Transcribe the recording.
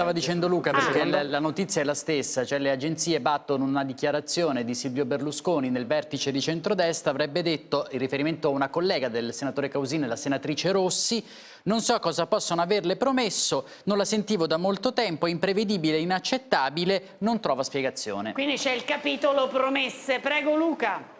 stava dicendo ah, Luca, perché ah, la, la, notizia è la stessa, cioè le agenzie battono una dichiarazione di Silvio Berlusconi nel vertice di centrodestra, avrebbe detto, in riferimento a una collega del senatore Causini, la senatrice Rossi, non so cosa possono averle promesso, non la sentivo da molto tempo, è imprevedibile, inaccettabile, non trova spiegazione. Quindi c'è il capitolo promesse. Prego Luca.